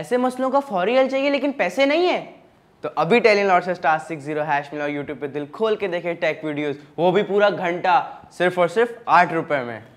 ऐसे मसलों का फौरी हल चाहिए लेकिन पैसे नहीं है तो अभी टेलिन लॉर्ड से स्टार सिक्स जीरो हैश मिला यूट्यूब पे दिल खोल के देखे टेक वीडियोस वो भी पूरा घंटा सिर्फ और सिर्फ आठ रुपए में